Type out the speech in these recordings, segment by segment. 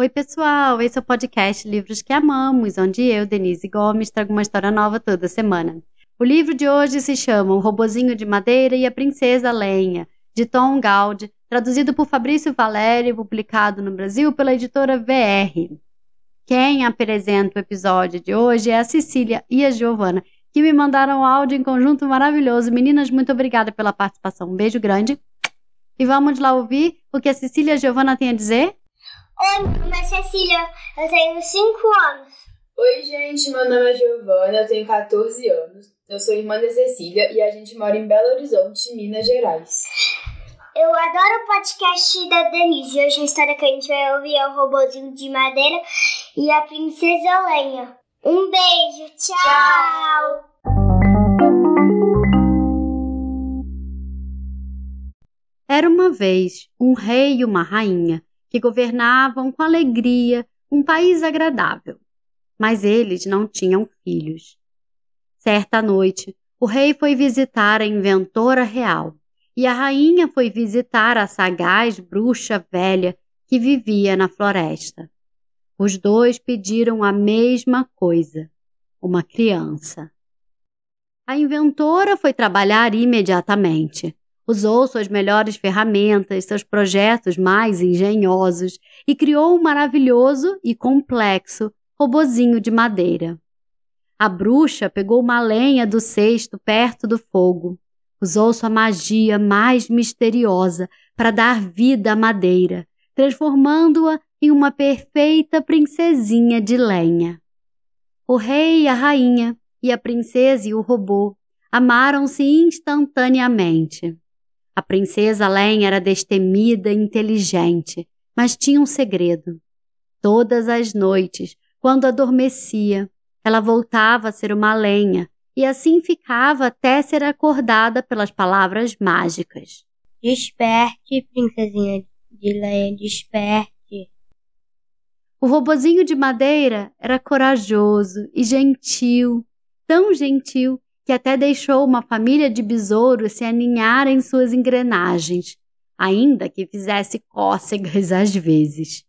Oi, pessoal! Esse é o podcast Livros que Amamos, onde eu, Denise Gomes, trago uma história nova toda semana. O livro de hoje se chama O Robozinho de Madeira e a Princesa Lenha, de Tom Gaud, traduzido por Fabrício Valério e publicado no Brasil pela editora VR. Quem apresenta o episódio de hoje é a Cecília e a Giovana, que me mandaram um áudio em conjunto maravilhoso. Meninas, muito obrigada pela participação. Um beijo grande. E vamos lá ouvir o que a Cecília e a Giovana têm a dizer? Oi, meu nome é Cecília, eu tenho 5 anos. Oi, gente, meu nome é Giovana, eu tenho 14 anos. Eu sou irmã da Cecília e a gente mora em Belo Horizonte, Minas Gerais. Eu adoro o podcast da Denise. Hoje a história que a gente vai ouvir é o robozinho de madeira e a princesa lenha. Um beijo, tchau. tchau. Era uma vez um rei e uma rainha que governavam com alegria um país agradável. Mas eles não tinham filhos. Certa noite, o rei foi visitar a inventora real e a rainha foi visitar a sagaz bruxa velha que vivia na floresta. Os dois pediram a mesma coisa: uma criança. A inventora foi trabalhar imediatamente usou suas melhores ferramentas, seus projetos mais engenhosos e criou um maravilhoso e complexo robozinho de madeira. A bruxa pegou uma lenha do cesto perto do fogo, usou sua magia mais misteriosa para dar vida à madeira, transformando-a em uma perfeita princesinha de lenha. O rei e a rainha, e a princesa e o robô, amaram-se instantaneamente. A princesa Len era destemida e inteligente, mas tinha um segredo. Todas as noites, quando adormecia, ela voltava a ser uma lenha e assim ficava até ser acordada pelas palavras mágicas. Desperte, princesinha de lenha, desperte. O robozinho de madeira era corajoso e gentil, tão gentil que até deixou uma família de besouros se aninhar em suas engrenagens, ainda que fizesse cócegas às vezes.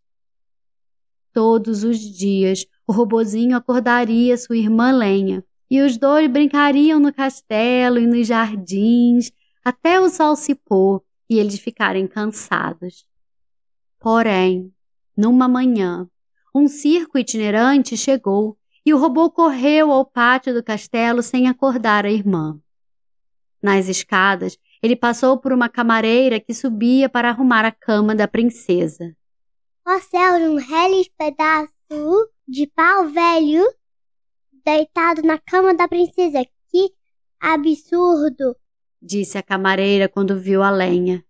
Todos os dias, o robozinho acordaria sua irmã Lenha, e os dois brincariam no castelo e nos jardins, até o sol se pôr e eles ficarem cansados. Porém, numa manhã, um circo itinerante chegou e o robô correu ao pátio do castelo sem acordar a irmã. Nas escadas, ele passou por uma camareira que subia para arrumar a cama da princesa. Ó oh, céu, um reles pedaço de pau velho deitado na cama da princesa. Que absurdo! Disse a camareira quando viu a lenha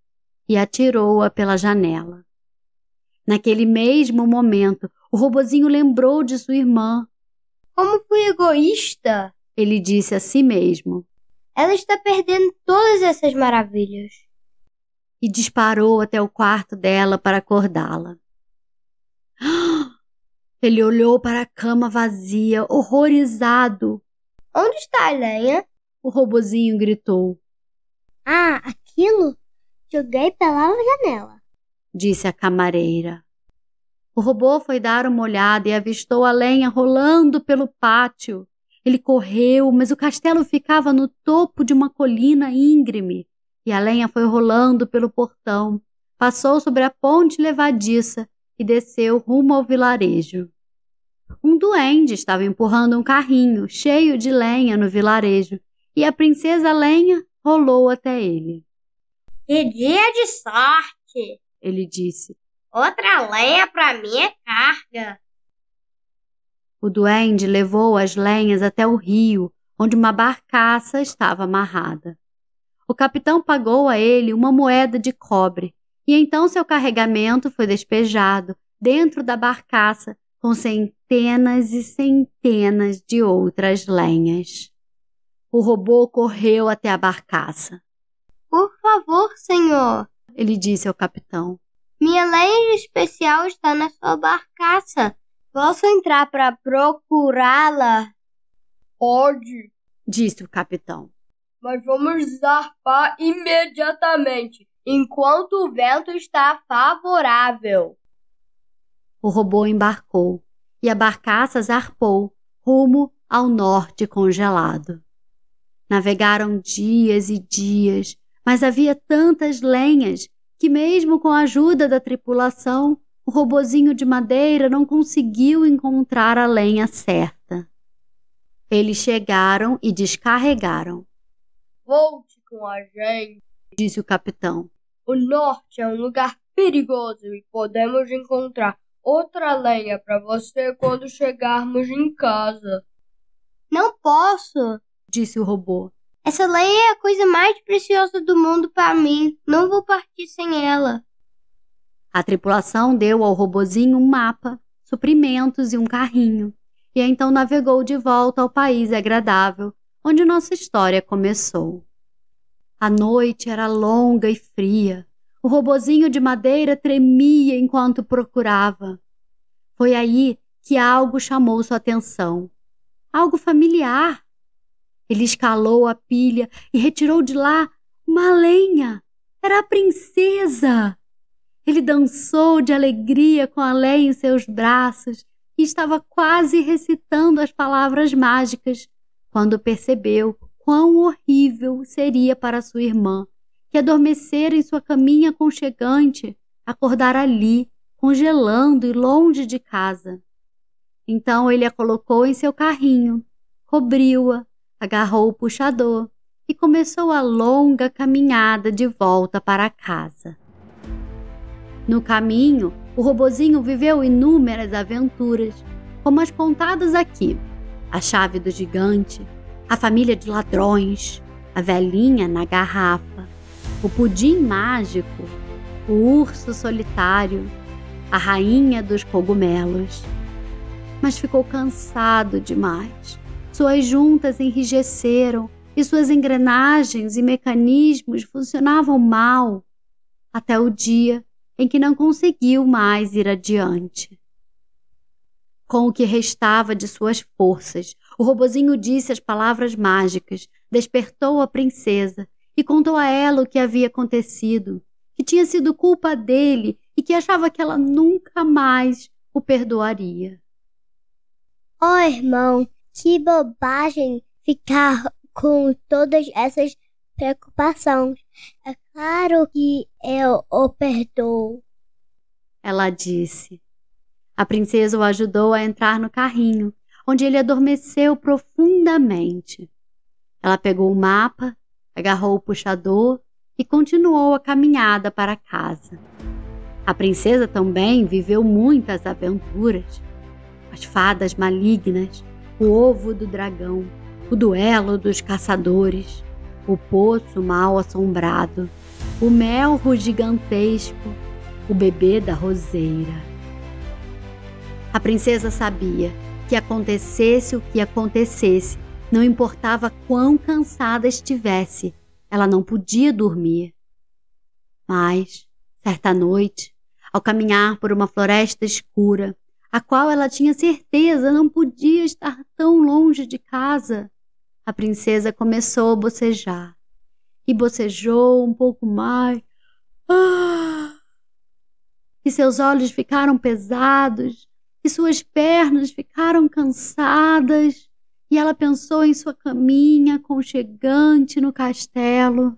e atirou-a pela janela. Naquele mesmo momento, o robozinho lembrou de sua irmã como fui egoísta! Ele disse a si mesmo. Ela está perdendo todas essas maravilhas. E disparou até o quarto dela para acordá-la. Ele olhou para a cama vazia, horrorizado. Onde está a lenha? O robozinho gritou. Ah, aquilo? Joguei pela janela, disse a camareira. O robô foi dar uma olhada e avistou a lenha rolando pelo pátio. Ele correu, mas o castelo ficava no topo de uma colina íngreme, e a lenha foi rolando pelo portão, passou sobre a ponte levadiça e desceu rumo ao vilarejo. Um duende estava empurrando um carrinho cheio de lenha no vilarejo, e a princesa lenha rolou até ele. Que dia de sorte! ele disse. Outra lenha para mim carga. O duende levou as lenhas até o rio, onde uma barcaça estava amarrada. O capitão pagou a ele uma moeda de cobre, e então seu carregamento foi despejado dentro da barcaça com centenas e centenas de outras lenhas. O robô correu até a barcaça. Por favor, senhor, ele disse ao capitão. Minha lei especial está na sua barcaça. Posso entrar para procurá-la? Pode, disse o capitão. Mas vamos zarpar imediatamente, enquanto o vento está favorável. O robô embarcou e a barcaça zarpou rumo ao norte congelado. Navegaram dias e dias, mas havia tantas lenhas que mesmo com a ajuda da tripulação, o robozinho de madeira não conseguiu encontrar a lenha certa. Eles chegaram e descarregaram. Volte com a gente, disse o capitão. O norte é um lugar perigoso e podemos encontrar outra lenha para você quando chegarmos em casa. Não posso, disse o robô. Essa lei é a coisa mais preciosa do mundo para mim. Não vou partir sem ela. A tripulação deu ao robozinho um mapa, suprimentos e um carrinho, e então navegou de volta ao país agradável, onde nossa história começou. A noite era longa e fria. O robozinho de madeira tremia enquanto procurava. Foi aí que algo chamou sua atenção. Algo familiar ele escalou a pilha e retirou de lá uma lenha. Era a princesa. Ele dançou de alegria com a lenha em seus braços e estava quase recitando as palavras mágicas quando percebeu quão horrível seria para sua irmã que adormecera em sua caminha aconchegante, acordar ali, congelando e longe de casa. Então ele a colocou em seu carrinho, cobriu-a agarrou o puxador e começou a longa caminhada de volta para casa. No caminho, o robozinho viveu inúmeras aventuras, como as contadas aqui: a chave do gigante, a família de ladrões, a velhinha na garrafa, o pudim mágico, o urso solitário, a rainha dos cogumelos. Mas ficou cansado demais suas juntas enrijeceram e suas engrenagens e mecanismos funcionavam mal, até o dia em que não conseguiu mais ir adiante. Com o que restava de suas forças, o robozinho disse as palavras mágicas, despertou a princesa e contou a ela o que havia acontecido, que tinha sido culpa dele e que achava que ela nunca mais o perdoaria. Oh, irmão, que bobagem ficar com todas essas preocupações. É claro que eu o perdoo. Ela disse. A princesa o ajudou a entrar no carrinho, onde ele adormeceu profundamente. Ela pegou o mapa, agarrou o puxador e continuou a caminhada para casa. A princesa também viveu muitas aventuras. As fadas malignas o ovo do dragão, o duelo dos caçadores, o poço mal assombrado, o melro gigantesco, o bebê da roseira. A princesa sabia que acontecesse o que acontecesse, não importava quão cansada estivesse, ela não podia dormir. Mas, certa noite, ao caminhar por uma floresta escura, a qual ela tinha certeza não podia estar tão longe de casa. A princesa começou a bocejar e bocejou um pouco mais. Ah! E seus olhos ficaram pesados, e suas pernas ficaram cansadas, e ela pensou em sua caminha conchegante no castelo.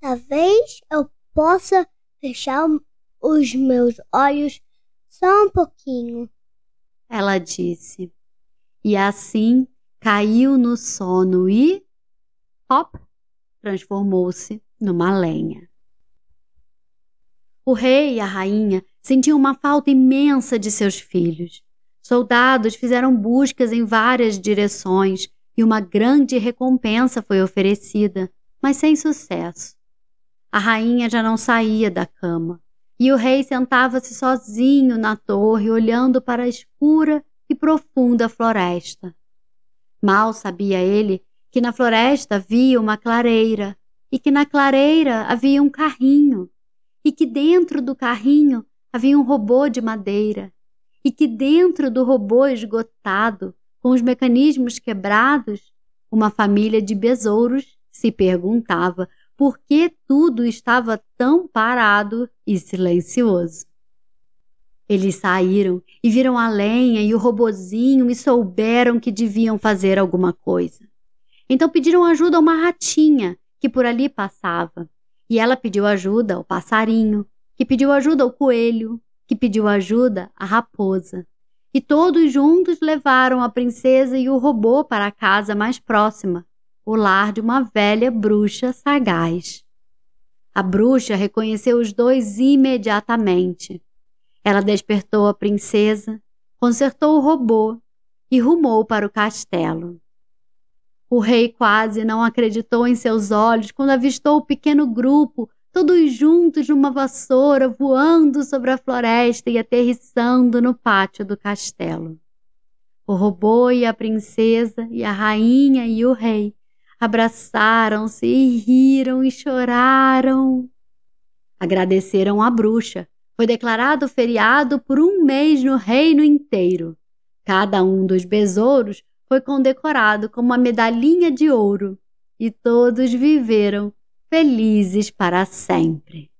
Talvez eu possa fechar os meus olhos só um pouquinho, ela disse. E assim caiu no sono e. Hop! transformou-se numa lenha. O rei e a rainha sentiam uma falta imensa de seus filhos. Soldados fizeram buscas em várias direções e uma grande recompensa foi oferecida, mas sem sucesso. A rainha já não saía da cama. E o rei sentava-se sozinho na torre, olhando para a escura e profunda floresta. Mal sabia ele que na floresta havia uma clareira, e que na clareira havia um carrinho, e que dentro do carrinho havia um robô de madeira, e que dentro do robô esgotado, com os mecanismos quebrados, uma família de besouros se perguntava porque tudo estava tão parado e silencioso. Eles saíram e viram a lenha e o robozinho e souberam que deviam fazer alguma coisa. Então pediram ajuda a uma ratinha que por ali passava. E ela pediu ajuda ao passarinho, que pediu ajuda ao coelho, que pediu ajuda à raposa. E todos juntos levaram a princesa e o robô para a casa mais próxima, o lar de uma velha bruxa sagaz. A bruxa reconheceu os dois imediatamente. Ela despertou a princesa, consertou o robô e rumou para o castelo. O rei quase não acreditou em seus olhos quando avistou o pequeno grupo, todos juntos numa vassoura, voando sobre a floresta e aterrissando no pátio do castelo. O robô e a princesa e a rainha e o rei abraçaram-se e riram e choraram. Agradeceram à bruxa. Foi declarado feriado por um mês no reino inteiro. Cada um dos besouros foi condecorado com uma medalhinha de ouro e todos viveram felizes para sempre.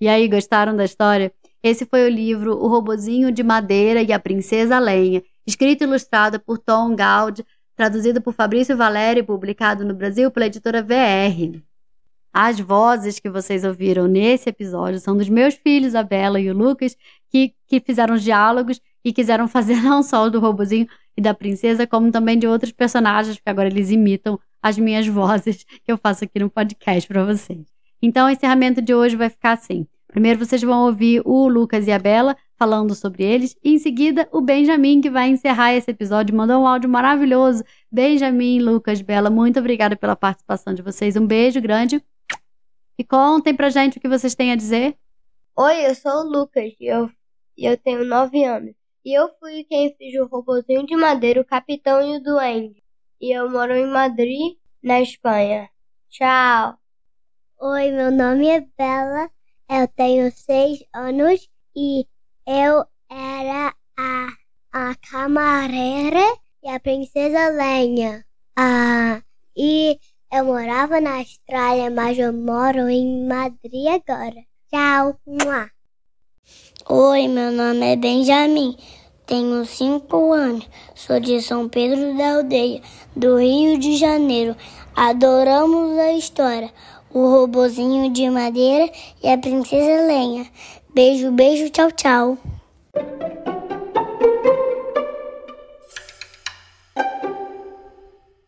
E aí, gostaram da história? Esse foi o livro O Robozinho de Madeira e a Princesa Lenha, escrito e ilustrado por Tom Gaud, traduzido por Fabrício Valério e publicado no Brasil pela editora VR. As vozes que vocês ouviram nesse episódio são dos meus filhos, a Bela e o Lucas, que, que fizeram os diálogos e quiseram fazer não só o do Robozinho e da Princesa, como também de outros personagens, porque agora eles imitam as minhas vozes que eu faço aqui no podcast para vocês. Então, o encerramento de hoje vai ficar assim. Primeiro vocês vão ouvir o Lucas e a Bela falando sobre eles, e em seguida o Benjamin, que vai encerrar esse episódio, mandou um áudio maravilhoso. Benjamin, Lucas, Bela, muito obrigada pela participação de vocês. Um beijo grande. E contem pra gente o que vocês têm a dizer. Oi, eu sou o Lucas e eu, eu tenho 9 anos. E eu fui quem fez o robôzinho de madeira, o capitão e o duende. E eu moro em Madrid, na Espanha. Tchau! Oi, meu nome é Bela eu tenho seis anos e eu era a, a camareira e a princesa Lenha. Ah, e eu morava na Austrália, mas eu moro em Madrid agora. Tchau! Mua. Oi, meu nome é Benjamin. Tenho cinco anos. Sou de São Pedro da Aldeia, do Rio de Janeiro. Adoramos a história o robozinho de madeira e a princesa lenha. Beijo, beijo, tchau, tchau.